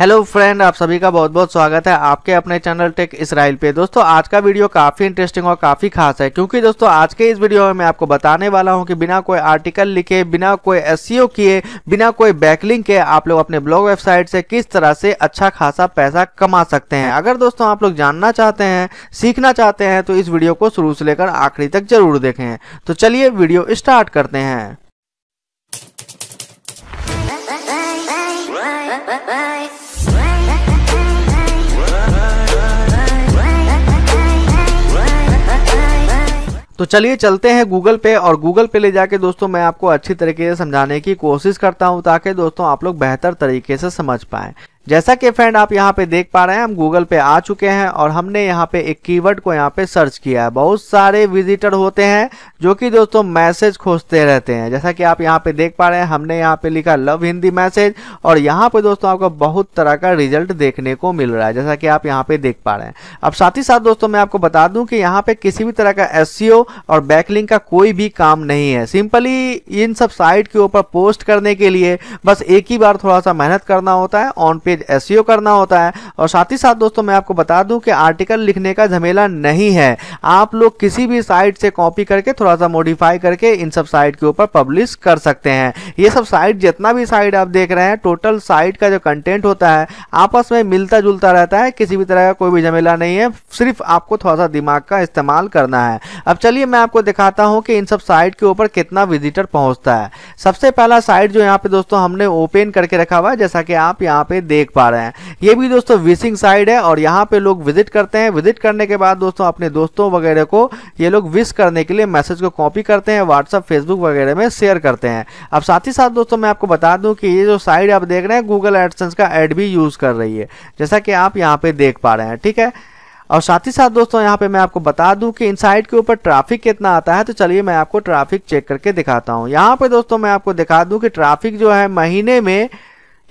hello friend आप सभी का बहुत बहुत स्वागत है आपके अपने चैनल टेक इसराइल पे दोस्तों आज का वीडियो काफ़ी इंटरेस्टिंग और काफ़ी खास है क्योंकि दोस्तों आज के इस वीडियो में मैं आपको बताने वाला हूं कि बिना कोई आर्टिकल लिखे बिना कोई एस किए बिना कोई बैकलिंग के आप लोग अपने ब्लॉग वेबसाइट से किस तरह से अच्छा खासा पैसा कमा सकते हैं अगर दोस्तों आप लोग जानना चाहते हैं सीखना चाहते हैं तो इस वीडियो को शुरू से लेकर आखिरी तक जरूर देखें तो चलिए वीडियो स्टार्ट करते हैं तो चलिए चलते हैं गूगल पे और गूगल पे ले जाके दोस्तों मैं आपको अच्छी तरीके से समझाने की कोशिश करता हूँ ताकि दोस्तों आप लोग बेहतर तरीके से समझ पाएँ जैसा कि फ्रेंड आप यहाँ पे देख पा रहे हैं हम गूगल पे आ चुके हैं और हमने यहाँ पे एक कीवर्ड को यहाँ पे सर्च किया है बहुत सारे विजिटर होते हैं जो कि दोस्तों मैसेज खोजते रहते हैं जैसा कि आप यहाँ पे देख पा रहे हैं हमने यहाँ पे लिखा लव हिंदी मैसेज और यहाँ पे दोस्तों आपको बहुत तरह का रिजल्ट देखने को मिल रहा है जैसा कि आप यहाँ पे देख पा रहे हैं अब साथ ही साथ दोस्तों मैं आपको बता दूँ कि यहाँ पे किसी भी तरह का एस e और बैकलिंग का कोई भी काम नहीं है सिंपली इन सब साइट के ऊपर पोस्ट करने के लिए बस एक ही बार थोड़ा सा मेहनत करना होता है on page page S e करना होता है और साथ ही साथ दोस्तों मैं आपको बता दूं कि आर्टिकल लिखने का झमेला नहीं है आप लोग किसी भी साइट से कॉपी करके थोड़ा सा मॉडिफाई करके इन सब साइट के ऊपर पब्लिश कर सकते हैं ये सब साइट जितना भी साइट आप देख रहे हैं टोटल साइट का जो कंटेंट होता है आपस में मिलता जुलता रहता है किसी भी तरह का कोई भी झमेला नहीं है सिर्फ आपको थोड़ा सा दिमाग का इस्तेमाल करना है अब चलिए मैं आपको दिखाता हूँ कि इन सब साइट के ऊपर कितना विजिटर पहुँचता है सबसे पहला साइट जो यहाँ पे दोस्तों हमने ओपन करके रखा हुआ है जैसा कि आप यहाँ पे देख देख पा रहे हैं ये भी दोस्तों विशिंग साइड है और यहाँ पे लोग विजिट करते हैं विजिट करने के बाद दोस्तों अपने दोस्तों वगैरह को ये लोग विश करने के लिए मैसेज को कॉपी करते हैं व्हाट्सअप फेसबुक वगैरह में शेयर करते हैं अब साथ ही साथ दोस्तों मैं आपको बता दूँ कि ये जो साइड आप देख रहे हैं गूगल एडसेंस का एड भी यूज़ कर रही है जैसा कि आप यहाँ पे देख पा रहे हैं ठीक है और साथ ही साथ दोस्तों यहाँ पे मैं आपको बता दूं कि इन इनसाइड के ऊपर ट्रैफिक कितना आता है तो चलिए मैं आपको ट्रैफिक चेक करके दिखाता हूँ यहाँ पे दोस्तों मैं आपको दिखा दूं कि ट्रैफिक जो है महीने में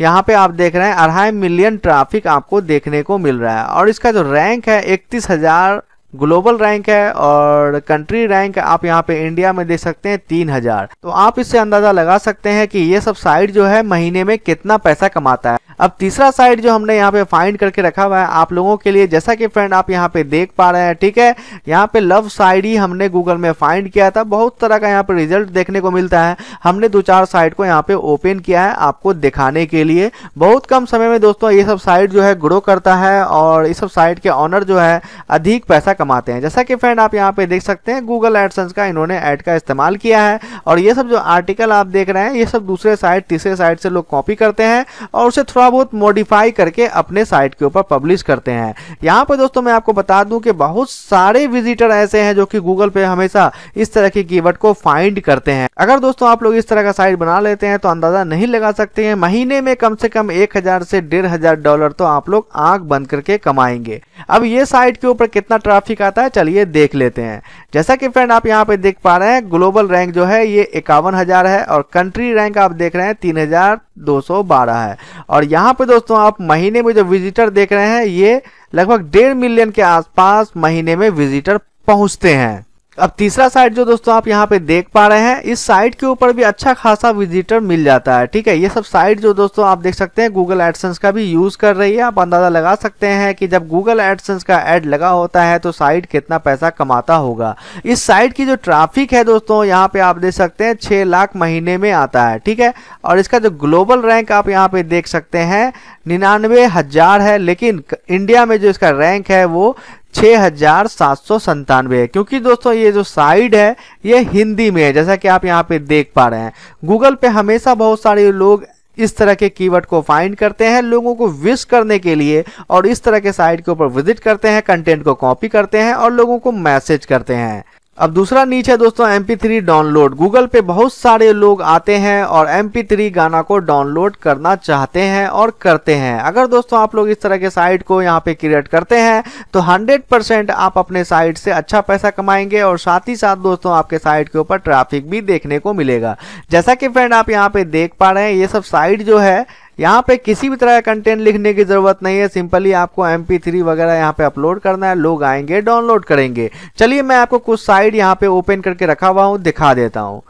यहाँ पे आप देख रहे हैं अढ़ाई मिलियन ट्रैफिक आपको देखने को मिल रहा है और इसका जो रैंक है इकतीस हजार ग्लोबल रैंक है और कंट्री रैंक आप यहाँ पे इंडिया में देख सकते हैं तीन हजार तो आप इससे अंदाजा लगा सकते हैं कि ये सब साइट जो है महीने में कितना पैसा कमाता है अब तीसरा साइट जो हमने यहाँ पे फाइंड करके रखा हुआ है आप लोगों के लिए जैसा कि फ्रेंड आप यहाँ पे देख पा रहे हैं ठीक है यहाँ पे लव साइड ही हमने गूगल में फाइंड किया था बहुत तरह का यहाँ पे रिजल्ट देखने को मिलता है हमने दो चार साइट को यहाँ पे ओपन किया है आपको दिखाने के लिए बहुत कम समय में दोस्तों ये सब साइट जो है ग्रो करता है और इस सब साइट के ऑनर जो है अधिक पैसा कमाते हैं जैसा कि फ्रेंड आप यहाँ पे देख सकते हैं गूगल एडसेंस का इन्होंने ऐड का इस्तेमाल किया है और ये सब जो आर्टिकल आप देख रहे हैं ये सब दूसरे साइट तीसरे साइट से लोग कॉपी करते हैं और उसे थोड़ा बहुत मॉडिफाई करके अपने साइट के ऊपर पब्लिश करते हैं यहाँ पर दोस्तों मैं आपको बता दूँ कि बहुत सारे विजिटर ऐसे हैं जो कि गूगल पे हमेशा इस तरह के कीवर्ड को फाइंड करते हैं अगर दोस्तों आप लोग इस तरह का साइट बना लेते हैं तो अंदाजा नहीं लगा सकते हैं महीने में कम से कम एक हजार से डेढ़ हजार डॉलर तो आप लोग आंख बंद करके कमाएंगे अब ये साइट के ऊपर कितना ट्रैफिक आता है चलिए देख लेते हैं जैसा कि फ्रेंड आप यहाँ पे देख पा रहे हैं ग्लोबल रैंक जो है ये इक्यावन हजार है और कंट्री रैंक आप देख रहे हैं तीन हजार दो सौ बारह है और यहाँ पे दोस्तों आप महीने में जो विजिटर देख रहे हैं ये लगभग डेढ़ मिलियन के आसपास महीने में विजिटर पहुंचते हैं अब तीसरा साइट जो दोस्तों आप यहाँ पे देख पा रहे हैं इस साइट के ऊपर भी अच्छा खासा विजिटर मिल जाता है ठीक है ये सब साइट जो दोस्तों आप देख सकते हैं गूगल एडसेंस का भी यूज कर रही है आप अंदाजा लगा सकते हैं कि जब गूगल एडसेंस का एड लगा होता है तो साइट कितना पैसा कमाता होगा इस साइट की जो ट्राफिक है दोस्तों यहाँ पे आप देख सकते हैं छह लाख महीने में आता है ठीक है और इसका जो ग्लोबल रैंक आप यहाँ पे देख सकते हैं निन्यानवे हजार है लेकिन इंडिया में जो इसका रैंक है वो छः हजार सात सौ संतानवे है क्योंकि दोस्तों ये जो साइड है ये हिंदी में है जैसा कि आप यहाँ पे देख पा रहे हैं गूगल पे हमेशा बहुत सारे लोग इस तरह के कीवर्ड को फाइंड करते हैं लोगों को विश करने के लिए और इस तरह के साइट के ऊपर विजिट करते हैं कंटेंट को कॉपी करते हैं और लोगों को मैसेज करते हैं अब दूसरा नीच है दोस्तों MP3 डाउनलोड गूगल पे बहुत सारे लोग आते हैं और MP3 गाना को डाउनलोड करना चाहते हैं और करते हैं अगर दोस्तों आप लोग इस तरह के साइट को यहाँ पे क्रिएट करते हैं तो 100% आप अपने साइट से अच्छा पैसा कमाएंगे और साथ ही साथ दोस्तों आपके साइट के ऊपर ट्रैफिक भी देखने को मिलेगा जैसा कि फ्रेंड आप यहाँ पे देख पा रहे हैं ये सब साइट जो है यहाँ पे किसी भी तरह का कंटेंट लिखने की ज़रूरत नहीं है सिंपली आपको एम थ्री वगैरह यहाँ पे अपलोड करना है लोग आएंगे डाउनलोड करेंगे चलिए मैं आपको कुछ साइड यहाँ पे ओपन करके रखा हुआ हूँ दिखा देता हूँ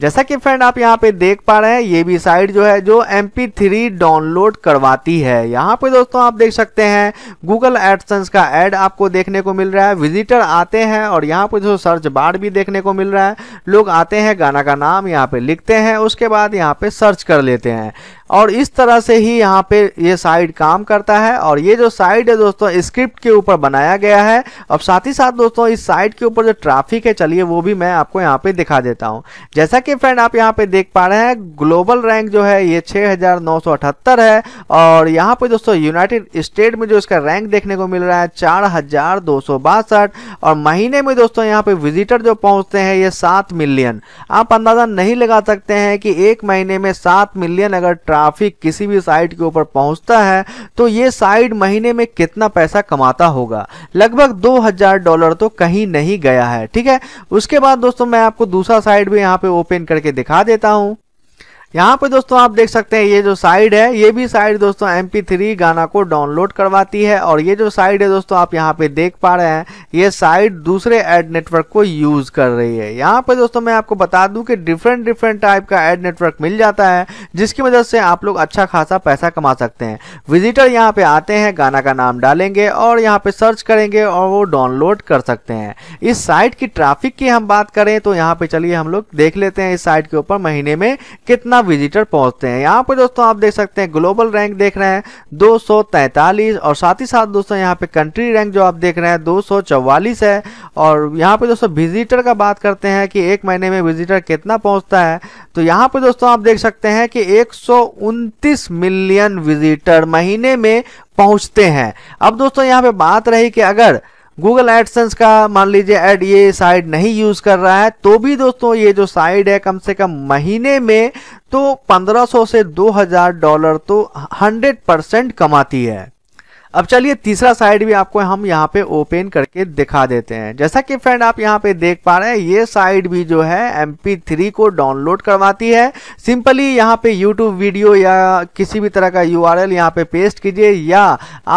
जैसा कि फ्रेंड आप यहाँ पे देख पा रहे हैं ये भी साइट जो है जो एम थ्री डाउनलोड करवाती है यहाँ पे दोस्तों आप देख सकते हैं गूगल एडसेंस का एड आपको देखने को मिल रहा है विजिटर आते हैं और यहाँ पे जो सर्च बार भी देखने को मिल रहा है लोग आते हैं गाना का नाम यहाँ पे लिखते हैं उसके बाद यहाँ पे सर्च कर लेते हैं और इस तरह से ही यहाँ पे ये साइड काम करता है और ये जो साइड है दोस्तों स्क्रिप्ट के ऊपर बनाया गया है अब साथ ही साथ दोस्तों इस साइड के ऊपर जो ट्रैफिक है चलिए वो भी मैं आपको यहाँ पे दिखा देता हूँ जैसा कि फ्रेंड आप यहाँ पे देख पा रहे हैं ग्लोबल रैंक जो है ये छः है और यहाँ पे दोस्तों यूनाइटेड स्टेट में जो इसका रैंक देखने को मिल रहा है चार और महीने में दोस्तों यहाँ पे विजिटर जो पहुँचते हैं ये सात मिलियन आप अंदाजा नहीं लगा सकते हैं कि एक महीने में सात मिलियन अगर ट्रैफिक किसी भी साइट के ऊपर पहुंचता है तो ये साइट महीने में कितना पैसा कमाता होगा लगभग दो हजार डॉलर तो कहीं नहीं गया है ठीक है उसके बाद दोस्तों मैं आपको दूसरा साइट भी यहाँ पे ओपन करके दिखा देता हूँ यहाँ पे दोस्तों आप देख सकते हैं ये जो साइड है ये भी साइड दोस्तों एम थ्री गाना को डाउनलोड करवाती है और ये जो साइड है दोस्तों आप यहाँ पे देख पा रहे हैं ये साइड दूसरे एड नेटवर्क को यूज़ कर रही है यहाँ पे दोस्तों मैं आपको बता दूं कि डिफरेंट डिफरेंट टाइप का एड नेटवर्क मिल जाता है जिसकी वजह से आप लोग अच्छा खासा पैसा कमा सकते हैं विजिटर यहाँ पे आते हैं गाना का नाम डालेंगे और यहाँ पे सर्च करेंगे और वो डाउनलोड कर सकते हैं इस साइट की ट्राफिक की हम बात करें तो यहाँ पे चलिए हम लोग देख लेते हैं इस साइट के ऊपर महीने में कितना अपना विजिटर पहुंचते हैं यहाँ पे दोस्तों आप देख सकते हैं ग्लोबल रैंक देख रहे हैं दो और साथ ही साथ दोस्तों यहाँ पे कंट्री रैंक जो आप देख रहे हैं दो है और यहाँ पे दोस्तों विजिटर का बात करते हैं कि एक महीने में विजिटर कितना पहुंचता है तो यहाँ पे दोस्तों आप देख सकते हैं कि एक मिलियन विजिटर महीने में पहुंचते हैं अब दोस्तों यहाँ पे बात रही कि अगर गूगल एडसेंस का मान लीजिए एड ये साइड नहीं यूज कर रहा है तो भी दोस्तों ये जो साइड है कम से कम महीने में तो 1500 से 2000 डॉलर तो 100 परसेंट कमाती है अब चलिए तीसरा साइड भी आपको हम यहाँ पे ओपन करके दिखा देते हैं जैसा कि फ्रेंड आप यहाँ पे देख पा रहे हैं ये साइड भी जो है थ्री को डाउनलोड करवाती है सिंपली यहाँ पे यूट्यूब वीडियो या किसी भी तरह का यू आर एल यहाँ पे पेस्ट कीजिए या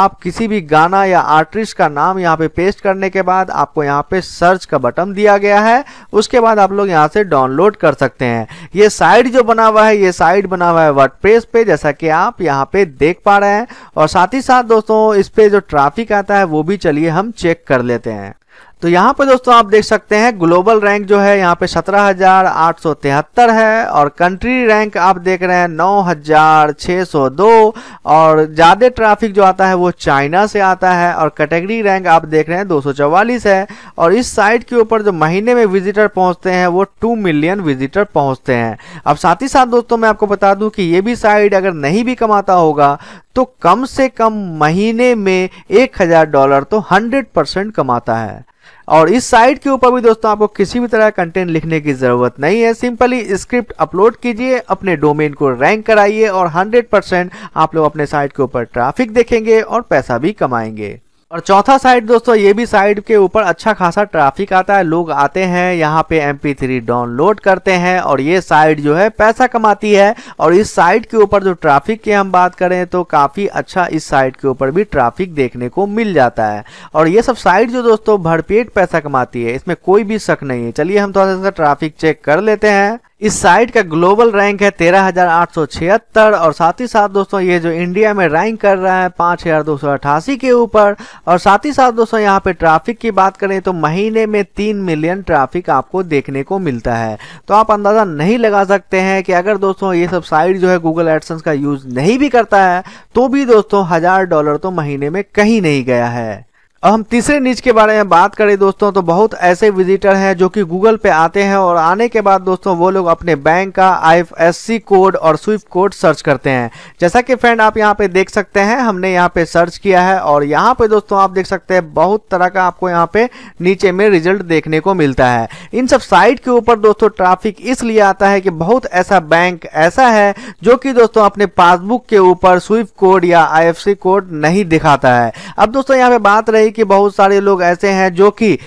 आप किसी भी गाना या आर्टिस्ट का नाम यहाँ पे पेस्ट करने के बाद आपको यहाँ पे सर्च का बटन दिया गया है उसके बाद आप लोग यहाँ से डाउनलोड कर सकते हैं ये साइड जो बना हुआ है ये साइड बना हुआ है वर्ड पे जैसा कि आप यहाँ पे देख पा रहे हैं और साथ ही साथ दोस्तों इस पर जो ट्रैफिक आता है वो भी चलिए हम चेक कर लेते हैं तो यहाँ पे दोस्तों आप देख सकते हैं ग्लोबल रैंक जो है यहाँ पे सत्रह हजार आठ सौ तिहत्तर है और कंट्री रैंक आप देख रहे हैं नौ हजार सौ दो और ज़्यादा ट्रैफिक जो आता है वो चाइना से आता है और कैटेगरी रैंक आप देख रहे हैं दो सौ चौवालीस है और इस साइट के ऊपर जो महीने में विजिटर पहुँचते हैं वो टू मिलियन विजिटर पहुँचते हैं अब साथ ही साथ दोस्तों मैं आपको बता दूँ कि ये भी साइट अगर नहीं भी कमाता होगा तो कम से कम महीने में एक हज़ार डॉलर तो हंड्रेड परसेंट कमाता है और इस साइट के ऊपर भी दोस्तों आपको किसी भी तरह कंटेंट लिखने की ज़रूरत नहीं है सिंपली स्क्रिप्ट अपलोड कीजिए अपने डोमेन को रैंक कराइए और 100% आप लोग अपने साइट के ऊपर ट्रैफिक देखेंगे और पैसा भी कमाएंगे और चौथा साइड दोस्तों ये भी साइड के ऊपर अच्छा खासा ट्रैफिक आता है लोग आते हैं यहाँ पे एम थ्री डाउनलोड करते हैं और ये साइड जो है पैसा कमाती है और इस साइड के ऊपर जो ट्रैफिक की हम बात करें तो काफ़ी अच्छा इस साइड के ऊपर भी ट्रैफिक देखने को मिल जाता है और ये सब साइड जो दोस्तों भरपेट पैसा कमाती है इसमें कोई भी शक नहीं है चलिए हम थोड़ा सा ट्राफिक चेक कर लेते हैं इस साइट का ग्लोबल रैंक है तेरह हजार आठ सौ छिहत्तर और साथ ही साथ दोस्तों ये जो इंडिया में रैंक कर रहा है पाँच हजार दो सौ अठासी के ऊपर और साथ ही साथ दोस्तों यहाँ पे ट्रैफिक की बात करें तो महीने में तीन मिलियन ट्रैफिक आपको देखने को मिलता है तो आप अंदाज़ा नहीं लगा सकते हैं कि अगर दोस्तों ये सब साइट जो है गूगल एडसन्स का यूज़ नहीं भी करता है तो भी दोस्तों हज़ार डॉलर तो महीने में कहीं नहीं गया है अब हम तीसरे नीच के बारे में बात करें दोस्तों तो बहुत ऐसे विजिटर हैं जो कि गूगल पे आते हैं और आने के बाद दोस्तों वो लोग अपने बैंक का आईएफएससी कोड और स्विफ्ट कोड सर्च करते हैं जैसा कि फ्रेंड आप यहां पे देख सकते हैं हमने यहां पे सर्च किया है और यहां पे दोस्तों आप देख सकते हैं बहुत तरह का आपको यहाँ पे नीचे में रिजल्ट देखने को मिलता है इन सब साइट के ऊपर दोस्तों ट्राफिक इसलिए आता है कि बहुत ऐसा बैंक ऐसा है जो कि दोस्तों अपने पासबुक के ऊपर स्विफ्ट कोड या आई कोड नहीं दिखाता है अब दोस्तों यहाँ पे बात रही कि बहुत सारे लोग ऐसे हैं जो कि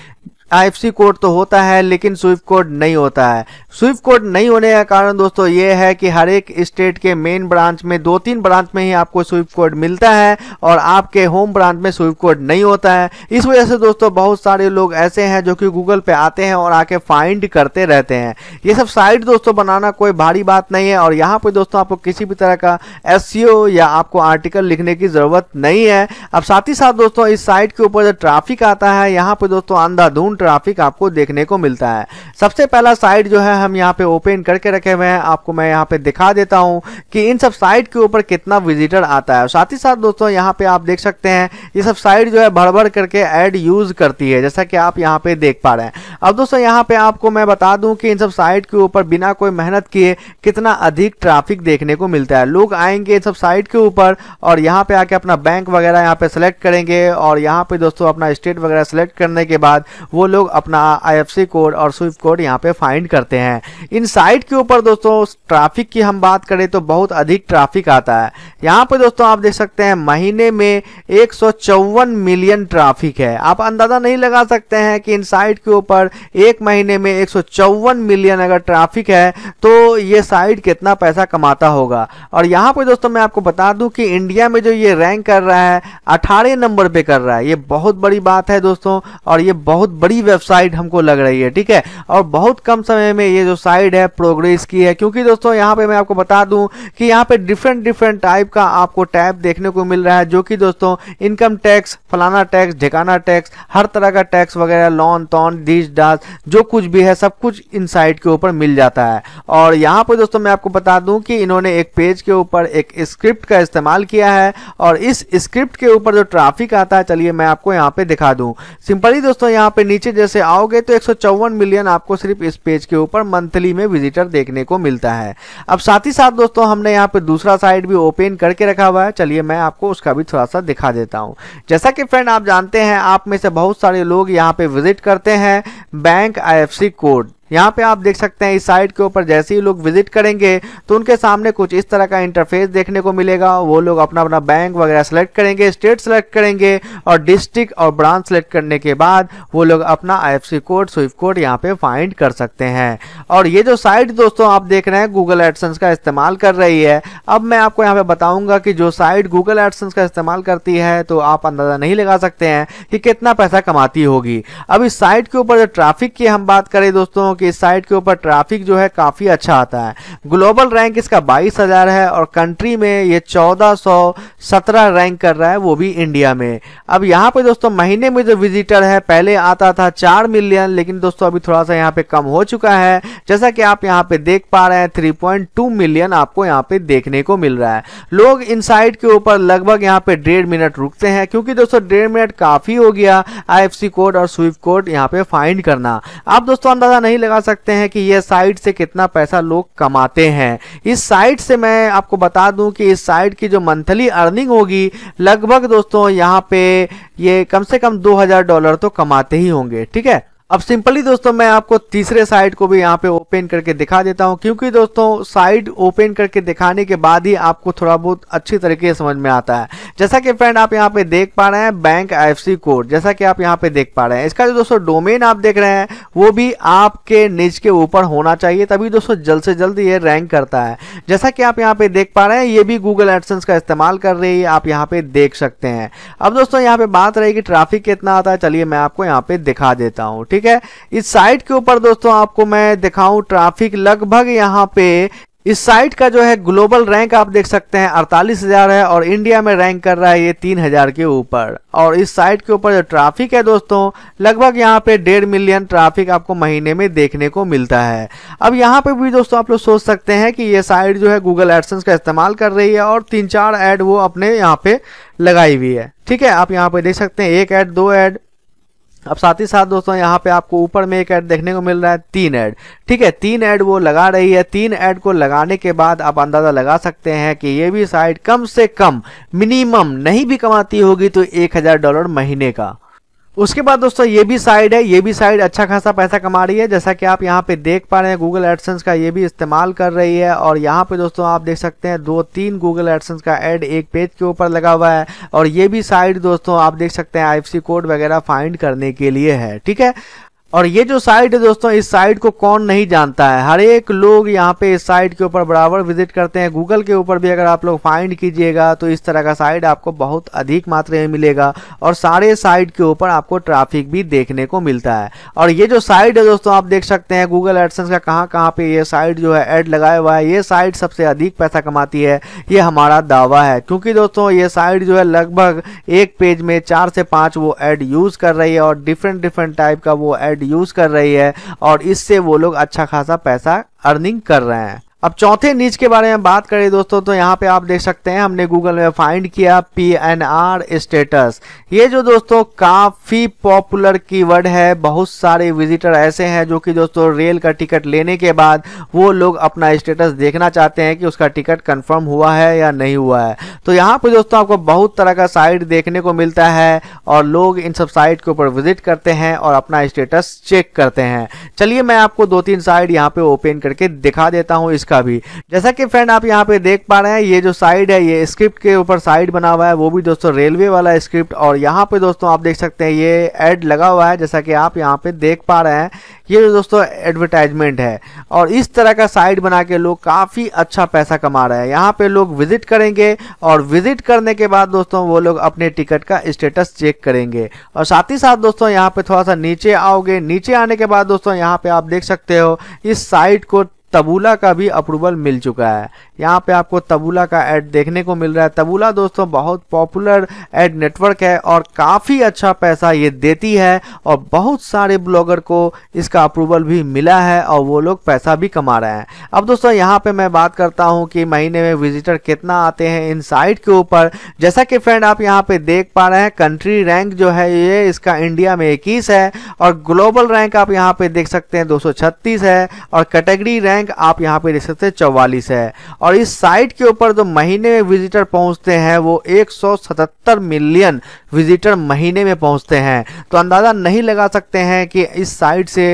आईएफसी कोड तो होता है लेकिन स्विफ्ट कोड नहीं होता है स्विफ्ट कोड नहीं होने का कारण दोस्तों ये है कि हर एक स्टेट के मेन ब्रांच में दो तीन ब्रांच में ही आपको स्विफ्ट कोड मिलता है और आपके होम ब्रांच में स्विफ्ट कोड नहीं होता है इस वजह से दोस्तों बहुत सारे लोग ऐसे हैं जो कि गूगल पे आते हैं और आके फाइंड करते रहते हैं ये सब साइट दोस्तों बनाना कोई भारी बात नहीं है और यहाँ पर दोस्तों आपको किसी भी तरह का एस e या आपको आर्टिकल लिखने की ज़रूरत नहीं है अब साथ ही साथ दोस्तों इस साइट के ऊपर जो ट्राफिक आता है यहाँ पर दोस्तों अंधाधुंध ट्राफिक आपको देखने को मिलता है सबसे पहला साइट जो है हम यहाँ पे ओपन करके रखे हुए हैं आपको मैं यहाँ पे दिखा देता हूँ कि इन सब साइट के ऊपर कितना विजिटर आता है साथ ही साथ दोस्तों यहाँ पे आप देख सकते हैं ये सब साइट जो है भड़बड़ करके एड यूज करती है जैसा कि आप यहाँ पे देख पा रहे हैं अब दोस्तों यहाँ पे आपको मैं बता दूं कि इन सब साइट के ऊपर बिना कोई मेहनत किए कितना अधिक ट्राफिक देखने को मिलता है लोग आएंगे इन सब साइट के ऊपर और यहाँ पे आके अपना बैंक वगैरह यहाँ पे सेलेक्ट करेंगे और यहाँ पे दोस्तों अपना स्टेट वगैरह सेलेक्ट करने के बाद वो लोग अपना आई कोड और स्विफ्ट कोड यहाँ पे फाइंड करते हैं इन साइट के ऊपर दोस्तों ट्रैफिक की हम बात करें तो बहुत अधिक ट्रैफिक आता है यहाँ पे दोस्तों आप देख सकते हैं महीने में एक मिलियन ट्राफिक है आप अंदाजा नहीं लगा सकते हैं कि इन साइट के ऊपर एक महीने में एक मिलियन अगर ट्राफिक है तो ये साइट कितना पैसा कमाता होगा और यहाँ पे दोस्तों मैं आपको बता दूं कि इंडिया में जो ये रैंक कर रहा है अठारह नंबर पे कर रहा है ये बहुत बड़ी बात है दोस्तों और ये बहुत बड़ी बड़ी वेबसाइट हमको लग रही है ठीक है और बहुत कम समय में ये जो साइट है प्रोग्रेस की है क्योंकि दोस्तों यहाँ पे मैं आपको बता दूं कि यहाँ पे डिफरेंट डिफरेंट टाइप का आपको टैब देखने को मिल रहा है जो कि दोस्तों इनकम टैक्स फलाना टैक्स ढिकाना टैक्स हर तरह का टैक्स वगैरह लॉन तोन डीज डाज जो कुछ भी है सब कुछ इन साइट के ऊपर मिल जाता है और यहाँ पर दोस्तों मैं आपको बता दूँ कि इन्होंने एक पेज के ऊपर एक स्क्रिप्ट का इस्तेमाल किया है और इस स्क्रिप्ट के ऊपर जो ट्राफिक आता है चलिए मैं आपको यहाँ पर दिखा दूँ सिंपली दोस्तों यहाँ पर नीचे नीचे जैसे आओगे तो एक मिलियन आपको सिर्फ इस पेज के ऊपर मंथली में विजिटर देखने को मिलता है अब साथ ही साथ दोस्तों हमने यहाँ पे दूसरा साइड भी ओपन करके रखा हुआ है चलिए मैं आपको उसका भी थोड़ा सा दिखा देता हूँ जैसा कि फ्रेंड आप जानते हैं आप में से बहुत सारे लोग यहाँ पे विजिट करते हैं बैंक आई कोड यहाँ पे आप देख सकते हैं इस साइट के ऊपर जैसे ही लोग विजिट करेंगे तो उनके सामने कुछ इस तरह का इंटरफेस देखने को मिलेगा वो लोग अपना अपना बैंक वगैरह सेलेक्ट करेंगे स्टेट सेलेक्ट करेंगे और डिस्ट्रिक्ट और ब्रांच सेलेक्ट करने के बाद वो लोग अपना आई कोड स्विफ्ट कोड यहाँ पे फाइंड कर सकते हैं और ये जो साइट दोस्तों आप देख रहे हैं गूगल एडसन्स का इस्तेमाल कर रही है अब मैं आपको यहाँ पे बताऊंगा कि जो साइट गूगल एडसन्स का इस्तेमाल करती है तो आप अंदाजा नहीं लगा सकते हैं कि कितना पैसा कमाती होगी अब इस साइट के ऊपर जो ट्रैफिक की हम बात करें दोस्तों हूँ कि इस साइट के ऊपर ट्रैफिक जो है काफ़ी अच्छा आता है ग्लोबल रैंक इसका बाईस हज़ार है और कंट्री में ये चौदह सौ सत्रह रैंक कर रहा है वो भी इंडिया में अब यहाँ पे दोस्तों महीने में जो विजिटर है पहले आता था चार मिलियन लेकिन दोस्तों अभी थोड़ा सा यहाँ पर कम हो चुका है जैसा कि आप यहाँ पर देख पा रहे हैं थ्री मिलियन आपको यहाँ पर देखने को मिल रहा है लोग इन साइट के ऊपर लगभग यहाँ पर डेढ़ मिनट रुकते हैं क्योंकि दोस्तों डेढ़ मिनट काफ़ी हो गया आई कोड और स्विफ्ट कोड यहाँ पे फाइंड करना आप दोस्तों अंदाजा नहीं लगा सकते हैं कि यह साइट से कितना पैसा लोग कमाते हैं इस साइट से मैं आपको बता दूं कि इस साइट की जो मंथली अर्निंग होगी लगभग दोस्तों यहाँ पे ये कम से कम 2000 डॉलर तो कमाते ही होंगे ठीक है अब सिंपली दोस्तों मैं आपको तीसरे साइट को भी यहाँ पे ओपन करके दिखा देता हूँ क्योंकि दोस्तों साइट ओपन करके दिखाने के बाद ही आपको थोड़ा बहुत अच्छी तरीके से समझ में आता है जैसा कि फ्रेंड आप यहाँ पे देख पा रहे हैं बैंक एफ कोड जैसा कि आप यहाँ पे देख पा रहे हैं इसका जो दोस्तों डोमेन आप देख रहे हैं वो भी आपके निज के ऊपर होना चाहिए तभी दोस्तों जल्द से जल्द ये रैंक करता है जैसा कि आप यहाँ पे देख पा रहे हैं ये भी गूगल एडसेंस का इस्तेमाल कर रही है आप यहाँ पे देख सकते हैं अब दोस्तों यहाँ पे बात रही कि कितना आता है चलिए मैं आपको यहाँ पे दिखा देता हूँ ठीक है इस साइट के ऊपर दोस्तों आपको मैं दिखाऊं ट्रैफिक लगभग यहाँ पे इस साइट का जो है ग्लोबल रैंक आप देख सकते हैं अड़तालीस हजार है और इंडिया में रैंक कर रहा है ये तीन हजार के ऊपर और इस साइट के ऊपर जो ट्रैफिक है दोस्तों लगभग यहाँ पे डेढ़ मिलियन ट्रैफिक आपको महीने में देखने को मिलता है अब यहाँ पे भी दोस्तों आप लोग सोच सकते हैं कि ये साइट जो है गूगल एडसन्स का इस्तेमाल कर रही है और तीन चार एड वो अपने यहाँ पे लगाई हुई है ठीक है आप यहाँ पे देख सकते हैं एक एड दो एड अब साथ ही साथ दोस्तों यहाँ पे आपको ऊपर में एक ऐड देखने को मिल रहा है तीन ऐड ठीक है तीन ऐड वो लगा रही है तीन ऐड को लगाने के बाद आप अंदाज़ा लगा सकते हैं कि ये भी साइट कम से कम मिनिमम नहीं भी कमाती होगी तो एक हज़ार डॉलर महीने का उसके बाद दोस्तों ये भी साइड है ये भी साइड अच्छा खासा पैसा कमा रही है जैसा कि आप यहाँ पे देख पा रहे हैं गूगल एडसन्स का ये भी इस्तेमाल कर रही है और यहाँ पे दोस्तों आप देख सकते हैं दो तीन गूगल एडसन्स का एड एक पेज के ऊपर लगा हुआ है और ये भी साइड दोस्तों आप देख सकते हैं आई कोड वगैरह फाइंड करने के लिए है ठीक है और ये जो साइट है दोस्तों इस साइट को कौन नहीं जानता है हर एक लोग यहाँ पे इस साइट के ऊपर बराबर विजिट करते हैं गूगल के ऊपर भी अगर आप लोग फाइंड कीजिएगा तो इस तरह का साइट आपको बहुत अधिक मात्रा में मिलेगा और सारे साइट के ऊपर आपको ट्रैफिक भी देखने को मिलता है और ये जो साइट है दोस्तों आप देख सकते हैं गूगल एडसन्स का कहाँ कहाँ पे ये साइट जो है एड लगाया हुआ है ये साइट सबसे अधिक पैसा कमाती है ये हमारा दावा है क्योंकि दोस्तों ये साइट जो है लगभग एक पेज में चार से पाँच वो एड यूज़ कर रही है और डिफरेंट डिफरेंट टाइप का वो एड यूज़ कर रही है और इससे वो लोग अच्छा खासा पैसा अर्निंग कर रहे हैं अब चौथे नीच के बारे में बात करें दोस्तों तो यहाँ पे आप देख सकते हैं हमने गूगल में फाइंड किया पी एन आर स्टेटस ये जो दोस्तों काफ़ी पॉपुलर कीवर्ड है बहुत सारे विजिटर ऐसे हैं जो कि दोस्तों रेल का टिकट लेने के बाद वो लोग अपना स्टेटस देखना चाहते हैं कि उसका टिकट कंफर्म हुआ है या नहीं हुआ है तो यहाँ पर दोस्तों आपको बहुत तरह का साइट देखने को मिलता है और लोग इन सब साइट के ऊपर विजिट करते हैं और अपना स्टेटस चेक करते हैं चलिए मैं आपको दो तीन साइट यहाँ पर ओपन करके दिखा देता हूँ इसका का भी जैसा कि फ्रेंड आप यहाँ पे देख पा रहे हैं ये जो साइड है ये स्क्रिप्ट के ऊपर साइड बना हुआ है वो भी दोस्तों रेलवे वाला स्क्रिप्ट और यहाँ पे दोस्तों आप देख सकते हैं ये एड लगा हुआ है जैसा कि आप यहाँ पे देख पा रहे हैं ये जो दोस्तों एडवर्टाइजमेंट है और इस तरह का साइड बना के लोग काफ़ी अच्छा पैसा कमा रहे हैं यहाँ पे लोग विजिट करेंगे और विजिट करने के बाद दोस्तों वो लोग अपने टिकट का स्टेटस चेक करेंगे और साथ ही साथ दोस्तों यहाँ पे थोड़ा सा नीचे आओगे नीचे आने के बाद दोस्तों यहाँ पे आप देख सकते हो इस साइट को तबूला का भी अप्रूवल मिल चुका है यहाँ पे आपको तबूला का ऐड देखने को मिल रहा है तबूला दोस्तों बहुत पॉपुलर ऐड नेटवर्क है और काफ़ी अच्छा पैसा ये देती है और बहुत सारे ब्लॉगर को इसका अप्रूवल भी मिला है और वो लोग पैसा भी कमा रहे हैं अब दोस्तों यहाँ पे मैं बात करता हूँ कि महीने में विजिटर कितना आते हैं इन साइट के ऊपर जैसा कि फ्रेंड आप यहाँ पे देख पा रहे हैं कंट्री रैंक जो है ये इसका इंडिया में इक्कीस है और ग्लोबल रैंक आप यहाँ पे देख सकते हैं दो है और कैटेगरी रैंक रैंक आप यहाँ पे देख सकते हैं चौवालीस है और इस साइट के ऊपर जो महीने में विजिटर पहुँचते हैं वो 177 मिलियन विजिटर महीने में पहुँचते हैं तो अंदाज़ा नहीं लगा सकते हैं कि इस साइट से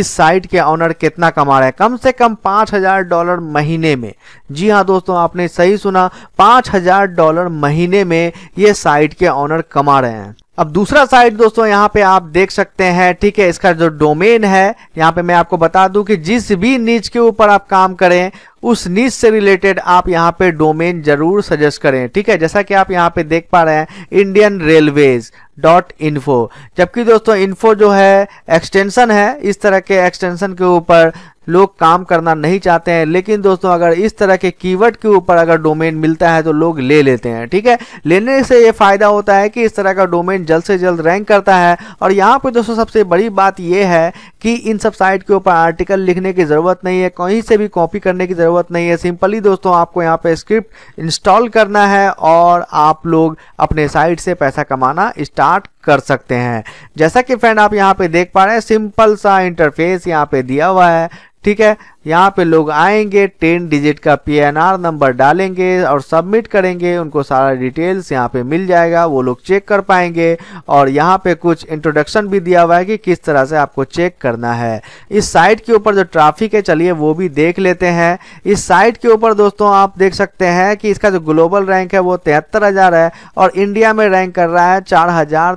इस साइट के ऑनर कितना कमा रहे हैं कम से कम पाँच हज़ार डॉलर महीने में जी हाँ दोस्तों आपने सही सुना पाँच हज़ार डॉलर महीने में ये साइट के ऑनर कमा रहे हैं अब दूसरा साइट दोस्तों यहाँ पे आप देख सकते हैं ठीक है इसका जो डोमेन है यहाँ पे मैं आपको बता दूं कि जिस भी नीच के ऊपर आप काम करें उस नीच से रिलेटेड आप यहाँ पे डोमेन जरूर सजेस्ट करें ठीक है जैसा कि आप यहाँ पे देख पा रहे हैं इंडियन रेलवेज डॉट इन्फो जबकि दोस्तों इन्फो जो है एक्सटेंशन है इस तरह के एक्सटेंशन के ऊपर लोग काम करना नहीं चाहते हैं लेकिन दोस्तों अगर इस तरह के कीवर्ड के ऊपर अगर डोमेन मिलता है तो लोग ले लेते हैं ठीक है लेने से ये फायदा होता है कि इस तरह का डोमेन जल्द से जल्द रैंक करता है और यहाँ पे दोस्तों सबसे बड़ी बात यह है कि इन सब साइट के ऊपर आर्टिकल लिखने की ज़रूरत नहीं है कहीं से भी कॉपी करने की ज़रूरत नहीं है सिंपली दोस्तों आपको यहाँ पे स्क्रिप्ट इंस्टॉल करना है और आप लोग अपने साइट से पैसा कमाना स्टार्ट कर सकते हैं जैसा कि फ्रेंड आप यहाँ पे देख पा रहे हैं सिंपल सा इंटरफेस यहाँ पे दिया हुआ है ठीक है यहाँ पे लोग आएंगे टेन डिजिट का पीएनआर नंबर डालेंगे और सबमिट करेंगे उनको सारा डिटेल्स यहाँ पे मिल जाएगा वो लोग चेक कर पाएंगे और यहाँ पे कुछ इंट्रोडक्शन भी दिया हुआ है कि किस तरह से आपको चेक करना है इस साइट के ऊपर जो ट्रैफिक है चलिए वो भी देख लेते हैं इस साइट के ऊपर दोस्तों आप देख सकते हैं कि इसका जो ग्लोबल रैंक है वो तिहत्तर है और इंडिया में रैंक कर रहा है चार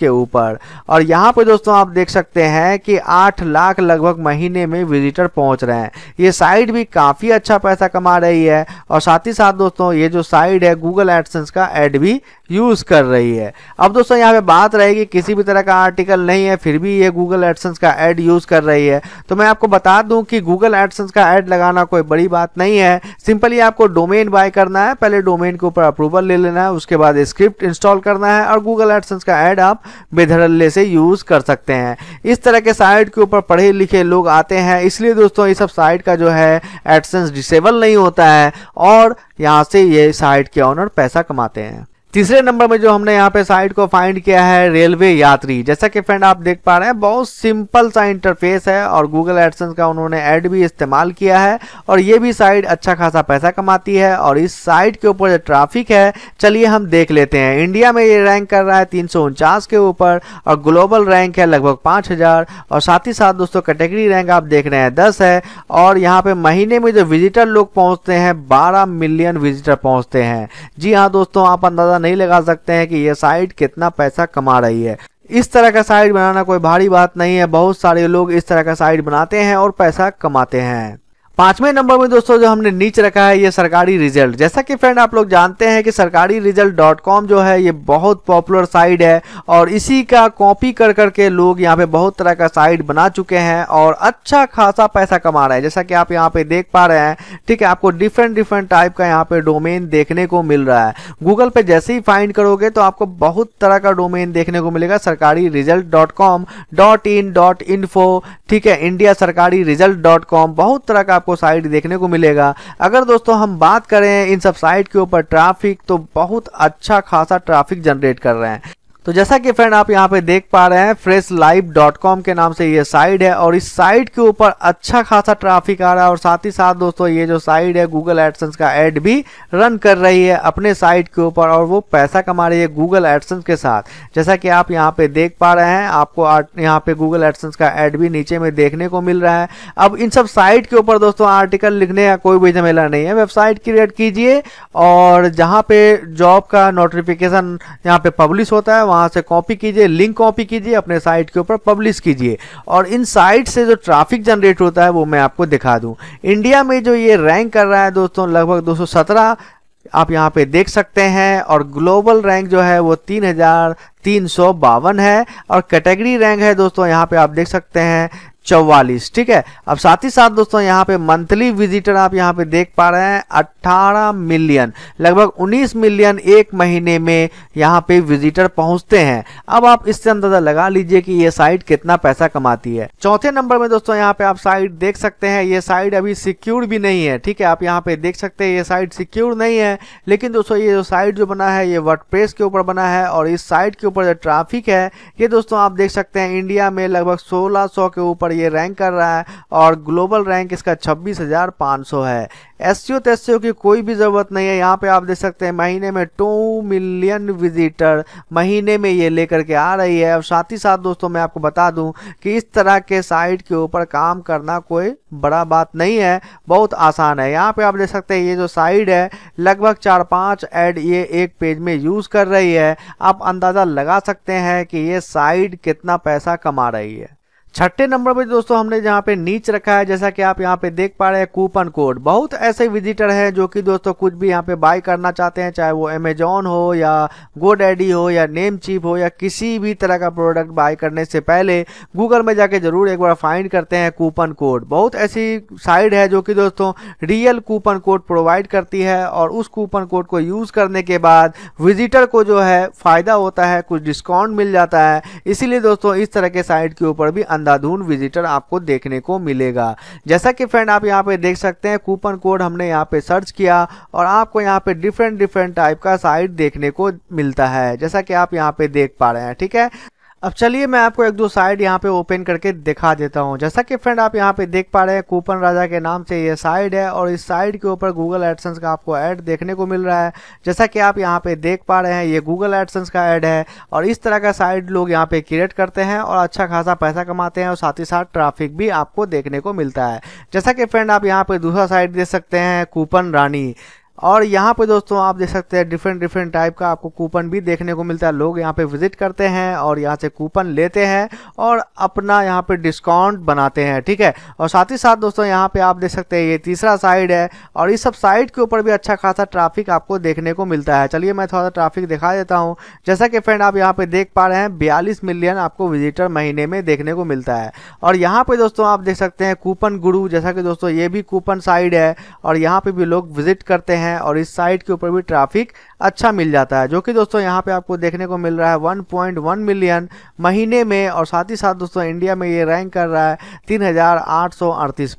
के ऊपर और यहाँ पे दोस्तों आप देख सकते हैं कि आठ लाख लगभग महीने में विजिटर पहुंच रहे हैं ये साइड भी काफ़ी अच्छा पैसा कमा रही है और साथ ही साथ दोस्तों ये जो साइड है गूगल एडसेंस का एड भी यूज़ कर रही है अब दोस्तों यहाँ पे बात रहेगी कि किसी भी तरह का आर्टिकल नहीं है फिर भी ये गूगल एडसेंस का एड यूज़ कर रही है तो मैं आपको बता दूं कि गूगल एडसेंस का एड लगाना कोई बड़ी बात नहीं है सिंपली आपको डोमेन बाय करना है पहले डोमेन के ऊपर अप्रूवल ले लेना है उसके बाद स्क्रिप्ट इंस्टॉल करना है और गूगल एडसेंस का एड आप बेधड़ल्ले से यूज़ कर सकते हैं इस तरह के साइट के ऊपर पढ़े लिखे लोग आते हैं इसलिए दोस्तों ये सब साइट का जो है एडसेंस डिसेबल नहीं होता है और यहाँ से ये साइट के ऑनर पैसा कमाते हैं तीसरे नंबर में जो हमने यहाँ पे साइट को फाइंड किया है रेलवे यात्री जैसा कि फ्रेंड आप देख पा रहे हैं बहुत सिंपल सा इंटरफेस है और गूगल एडसन का उन्होंने ऐड भी इस्तेमाल किया है और ये भी साइट अच्छा खासा पैसा कमाती है और इस साइट के ऊपर जो ट्रैफिक है चलिए हम देख लेते हैं इंडिया में ये रैंक कर रहा है तीन के ऊपर और ग्लोबल रैंक है लगभग पाँच और साथ ही साथ दोस्तों कैटेगरी रैंक आप देख रहे हैं दस है और यहाँ पर महीने में जो विजिटर लोग पहुँचते हैं बारह मिलियन विजिटर पहुँचते हैं जी हाँ दोस्तों आप अंदाजा नहीं लगा सकते हैं कि ये साइट कितना पैसा कमा रही है इस तरह का साइट बनाना कोई भारी बात नहीं है बहुत सारे लोग इस तरह का साइट बनाते हैं और पैसा कमाते हैं पांचवें नंबर में दोस्तों जो हमने नीचे रखा है ये सरकारी रिजल्ट जैसा कि फ्रेंड आप लोग जानते हैं कि सरकारी रिजल्ट डॉट कॉम जो है ये बहुत पॉपुलर साइट है और इसी का कॉपी कर कर के लोग यहाँ पे बहुत तरह का साइट बना चुके हैं और अच्छा खासा पैसा कमा रहे हैं जैसा कि आप यहाँ पे देख पा रहे हैं ठीक है आपको डिफरेंट डिफरेंट टाइप का यहाँ पे डोमेन देखने को मिल रहा है गूगल पे जैसे ही फाइंड करोगे तो आपको बहुत तरह का डोमेन देखने को मिलेगा Sarkari result dot com dot in dot info ठीक है इंडिया सरकारी रिजल्ट डॉट कॉम बहुत तरह का आपको साइट देखने को मिलेगा अगर दोस्तों हम बात करें इन सब साइट के ऊपर ट्रैफिक तो बहुत अच्छा खासा ट्रैफिक जनरेट कर रहे हैं तो जैसा कि फ्रेंड आप यहाँ पे देख पा रहे हैं फ्रेश लाइव डॉट कॉम के नाम से ये साइट है और इस साइट के ऊपर अच्छा खासा ट्रैफिक आ रहा है और साथ ही साथ दोस्तों ये जो साइट है गूगल एडसन्स का एड भी रन कर रही है अपने साइट के ऊपर और वो पैसा कमा रही है गूगल एडसन्स के साथ जैसा कि आप यहाँ पे देख पा रहे हैं आपको यहाँ पे गूगल एडसन्स का एड भी नीचे में देखने को मिल रहा है अब इन सब साइट के ऊपर दोस्तों आर्टिकल लिखने का कोई भी झमेला नहीं है वेबसाइट क्रिएट कीजिए और जहाँ पे जॉब का नोटिफिकेशन यहाँ पे पब्लिश होता है वहाँ वहां से कॉपी कीजिए लिंक कॉपी कीजिए अपने साइट के ऊपर पब्लिश कीजिए और इन साइट से जो ट्रैफिक जनरेट होता है वो मैं आपको दिखा दूं इंडिया में जो ये रैंक कर रहा है दोस्तों लगभग 217 आप यहां पे देख सकते हैं और ग्लोबल रैंक जो है वो तीन हजार तीन सौ बावन है और कैटेगरी रैंक है दोस्तों यहां पे आप देख सकते हैं चौवालीस ठीक है अब साथ ही साथ दोस्तों यहाँ पे मंथली विजिटर आप यहाँ पे देख पा रहे हैं 18 मिलियन लगभग 19 मिलियन एक महीने में यहाँ पे विजिटर पहुंचते हैं अब आप इससे अंदाजा लगा लीजिए कि ये साइट कितना पैसा कमाती है चौथे नंबर में दोस्तों यहाँ पे आप साइट देख सकते हैं ये साइट अभी सिक्योर भी नहीं है ठीक है आप यहाँ पे देख सकते हैं ये साइट सिक्योर नहीं है लेकिन दोस्तों ये जो साइट जो बना है ये वर्ड के ऊपर बना है और इस साइट के ऊपर जो ट्राफिक है ये दोस्तों आप देख सकते हैं इंडिया में लगभग सोलह के ऊपर पर ये रैंक कर रहा है और ग्लोबल रैंक इसका 26,500 है एस सी की कोई भी ज़रूरत नहीं है यहाँ पे आप देख सकते हैं महीने में टू मिलियन विजिटर महीने में ये लेकर के आ रही है और साथ ही साथ दोस्तों मैं आपको बता दूं कि इस तरह के साइट के ऊपर काम करना कोई बड़ा बात नहीं है बहुत आसान है यहाँ पे आप देख सकते हैं ये जो साइड है लगभग चार पांच एड ये एक पेज में यूज़ कर रही है आप अंदाज़ा लगा सकते हैं कि ये साइड कितना पैसा कमा रही है छठे नंबर पे दोस्तों हमने जहाँ पे नीच रखा है जैसा कि आप यहाँ पे देख पा रहे हैं कूपन कोड बहुत ऐसे विजिटर हैं जो कि दोस्तों कुछ भी यहाँ पे बाय करना चाहते हैं चाहे वो अमेजोन हो या गोडेडी हो या नेम चीप हो या किसी भी तरह का प्रोडक्ट बाय करने से पहले गूगल में जाके ज़रूर एक बार फाइंड करते हैं कूपन कोड बहुत ऐसी साइड है जो कि दोस्तों रियल कूपन कोड प्रोवाइड करती है और उस कूपन कोड को यूज़ करने के बाद विजिटर को जो है फ़ायदा होता है कुछ डिस्काउंट मिल जाता है इसीलिए दोस्तों इस तरह के साइट के ऊपर भी अंधाधुन विजिटर आपको देखने को मिलेगा जैसा कि फ्रेंड आप यहाँ पे देख सकते हैं कूपन कोड हमने यहाँ पे सर्च किया और आपको यहाँ पे डिफरेंट डिफरेंट टाइप का साइट देखने को मिलता है जैसा कि आप यहाँ पे देख पा रहे हैं ठीक है अब चलिए मैं आपको एक दो साइट यहाँ पे ओपन करके दिखा देता हूँ जैसा कि फ्रेंड आप यहाँ पे देख पा रहे हैं कूपन राजा के नाम से ये साइट है और इस साइट के ऊपर गूगल एडसन्स का आपको ऐड देखने को मिल रहा है जैसा कि आप यहाँ पे देख पा रहे हैं ये गूगल एडसन्स का ऐड है और इस तरह का साइट लोग यहाँ पे क्रिएट करते हैं और अच्छा खासा पैसा कमाते हैं और साथ ही साथ ट्राफिक भी आपको देखने को मिलता है जैसा कि फ्रेंड आप यहाँ पर दूसरा साइट देख सकते हैं कूपन रानी और यहाँ पे दोस्तों आप देख सकते हैं डिफरेंट डिफरेंट टाइप का आपको कूपन भी देखने को मिलता है लोग यहाँ पे विजिट करते हैं और यहाँ से कूपन लेते हैं और अपना यहाँ पे डिस्काउंट बनाते हैं ठीक है और साथ ही साथ दोस्तों यहाँ पे आप देख सकते हैं ये तीसरा साइड है और इस सब साइड के ऊपर भी अच्छा खासा ट्राफिक आपको देखने को मिलता है चलिए मैं थोड़ा सा ट्राफिक दिखा देता हूँ जैसा कि फ्रेंड आप यहाँ पर देख पा रहे हैं बयालीस मिलियन आपको विजिटर महीने में देखने को मिलता है और यहाँ पर दोस्तों आप देख सकते हैं कूपन गुरु जैसा कि दोस्तों ये भी कूपन साइड है और यहाँ पर भी लोग विजिट करते हैं हैं और इस साइट के ऊपर भी ट्रैफिक अच्छा मिल जाता है जो कि दोस्तों यहाँ पे आपको देखने को मिल रहा है 1.1 मिलियन महीने में और साथ ही साथ दोस्तों इंडिया में ये रैंक कर रहा है तीन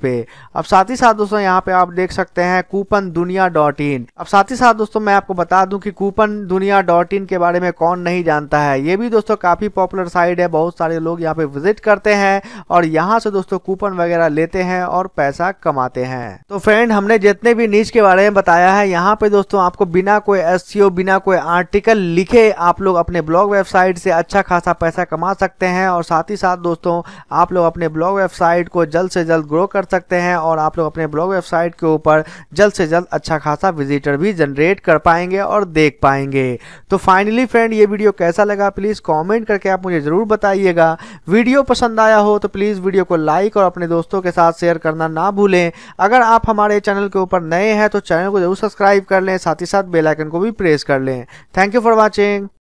पे अब साथ ही साथ दोस्तों यहाँ पे आप देख सकते हैं कूपन दुनिया डॉट इन अब साथ ही साथ दोस्तों मैं आपको बता दूं कि कूपन दुनिया डॉट इन के बारे में कौन नहीं जानता है ये भी दोस्तों काफ़ी पॉपुलर साइट है बहुत सारे लोग यहाँ पे विजिट करते हैं और यहाँ से दोस्तों कूपन वगैरह लेते हैं और पैसा कमाते हैं तो फ्रेंड हमने जितने भी नीच के बारे में बताया है है यहाँ पे दोस्तों आपको बिना कोई एस e बिना कोई आर्टिकल लिखे आप लोग अपने ब्लॉग वेबसाइट से अच्छा खासा पैसा कमा सकते हैं और साथ ही साथ दोस्तों आप लोग अपने ब्लॉग वेबसाइट को जल्द से जल्द ग्रो कर सकते हैं और आप लोग अपने ब्लॉग वेबसाइट के ऊपर जल्द से जल्द अच्छा खासा विजिटर भी जनरेट कर पाएंगे और देख पाएंगे तो फाइनली फ्रेंड ये वीडियो कैसा लगा प्लीज़ कॉमेंट करके आप मुझे ज़रूर बताइएगा वीडियो पसंद आया हो तो प्लीज़ वीडियो को लाइक और अपने दोस्तों के साथ शेयर करना ना भूलें अगर आप हमारे चैनल के ऊपर नए हैं तो चैनल को जरूर सब्सक्राइब कर लें साथ ही साथ बेलाइकन को भी प्रेस कर लें थैंक यू फॉर वॉचिंग